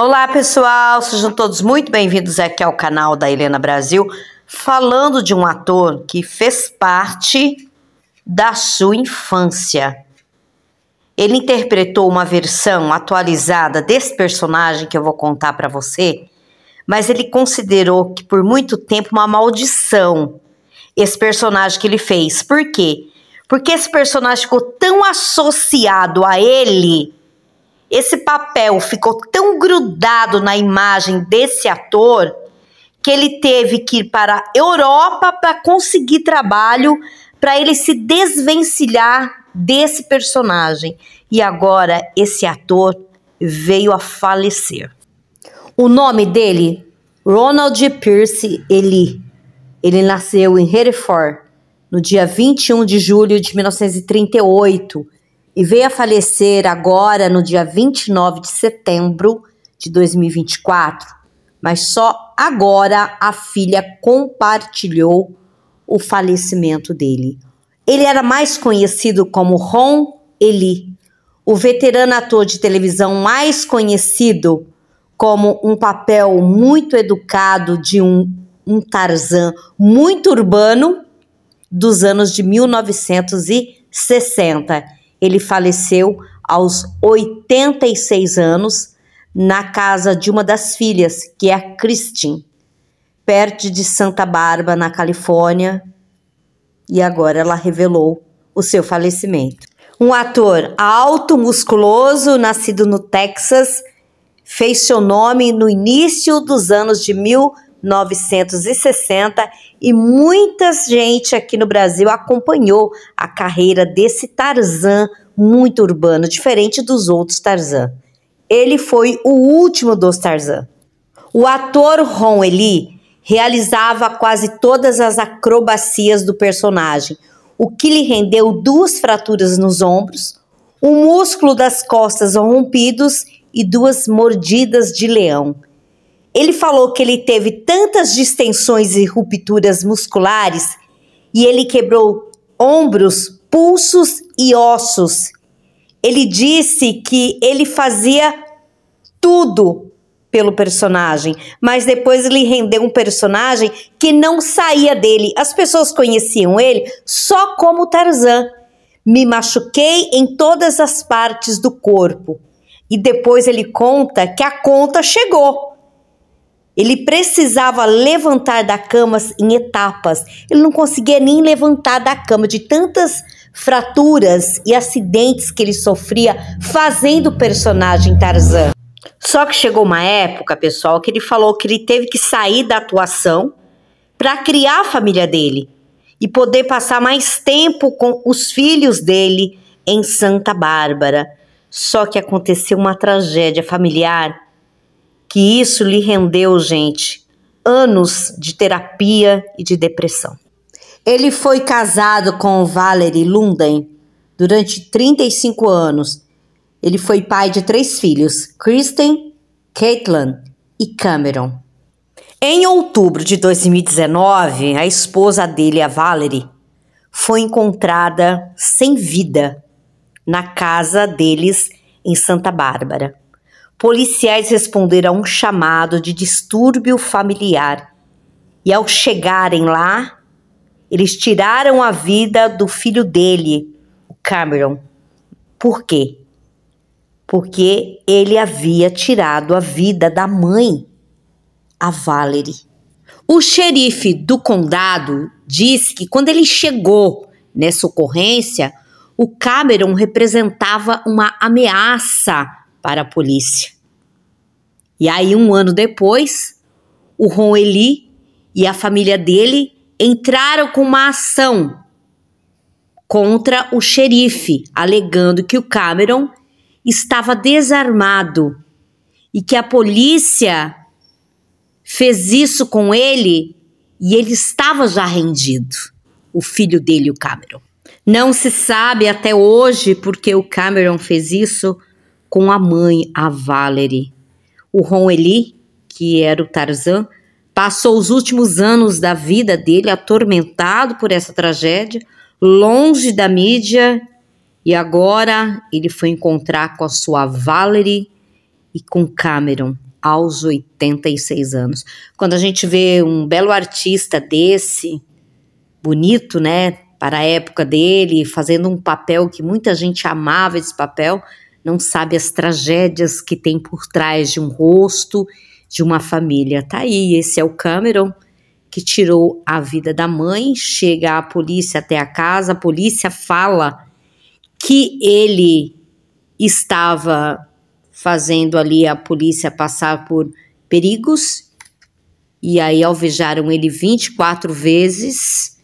Olá pessoal, sejam todos muito bem-vindos aqui ao canal da Helena Brasil, falando de um ator que fez parte da sua infância. Ele interpretou uma versão atualizada desse personagem que eu vou contar para você, mas ele considerou que por muito tempo uma maldição esse personagem que ele fez. Por quê? Porque esse personagem ficou tão associado a ele esse papel ficou tão grudado na imagem desse ator que ele teve que ir para a Europa para conseguir trabalho, para ele se desvencilhar desse personagem. E agora esse ator veio a falecer. O nome dele, Ronald Pierce Eli. Ele nasceu em Hereford no dia 21 de julho de 1938 e veio a falecer agora no dia 29 de setembro de 2024, mas só agora a filha compartilhou o falecimento dele. Ele era mais conhecido como Ron Eli, o veterano ator de televisão mais conhecido como um papel muito educado de um, um Tarzan muito urbano dos anos de 1960 ele faleceu aos 86 anos na casa de uma das filhas, que é a Christine, perto de Santa Bárbara, na Califórnia, e agora ela revelou o seu falecimento. Um ator alto, musculoso, nascido no Texas, fez seu nome no início dos anos de 1900 1960 e muita gente aqui no Brasil acompanhou a carreira desse Tarzan muito urbano, diferente dos outros Tarzan. Ele foi o último dos Tarzan. O ator Ron Eli realizava quase todas as acrobacias do personagem, o que lhe rendeu duas fraturas nos ombros, um músculo das costas rompidos e duas mordidas de leão. Ele falou que ele teve tantas distensões e rupturas musculares e ele quebrou ombros, pulsos e ossos. Ele disse que ele fazia tudo pelo personagem, mas depois ele rendeu um personagem que não saía dele. As pessoas conheciam ele só como Tarzan. Me machuquei em todas as partes do corpo. E depois ele conta que a conta chegou. Ele precisava levantar da cama em etapas. Ele não conseguia nem levantar da cama de tantas fraturas e acidentes que ele sofria fazendo o personagem Tarzan. Só que chegou uma época, pessoal, que ele falou que ele teve que sair da atuação para criar a família dele e poder passar mais tempo com os filhos dele em Santa Bárbara. Só que aconteceu uma tragédia familiar que isso lhe rendeu, gente, anos de terapia e de depressão. Ele foi casado com Valerie Lunden durante 35 anos. Ele foi pai de três filhos, Kristen, Caitlin e Cameron. Em outubro de 2019, a esposa dele, a Valerie, foi encontrada sem vida na casa deles em Santa Bárbara policiais responderam a um chamado de distúrbio familiar. E ao chegarem lá, eles tiraram a vida do filho dele, o Cameron. Por quê? Porque ele havia tirado a vida da mãe, a Valerie. O xerife do condado disse que quando ele chegou nessa ocorrência, o Cameron representava uma ameaça para a polícia. E aí, um ano depois, o Ron Eli e a família dele entraram com uma ação contra o xerife, alegando que o Cameron estava desarmado e que a polícia fez isso com ele e ele estava já rendido, o filho dele, o Cameron. Não se sabe até hoje porque o Cameron fez isso, com a mãe, a Valerie. O Ron Eli, que era o Tarzan, passou os últimos anos da vida dele atormentado por essa tragédia, longe da mídia, e agora ele foi encontrar com a sua Valerie e com Cameron aos 86 anos. Quando a gente vê um belo artista desse, bonito, né, para a época dele, fazendo um papel que muita gente amava esse papel, não sabe as tragédias que tem por trás de um rosto, de uma família. Tá aí, esse é o Cameron que tirou a vida da mãe, chega a polícia até a casa, a polícia fala que ele estava fazendo ali a polícia passar por perigos e aí alvejaram ele 24 vezes.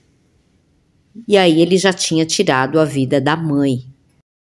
E aí ele já tinha tirado a vida da mãe.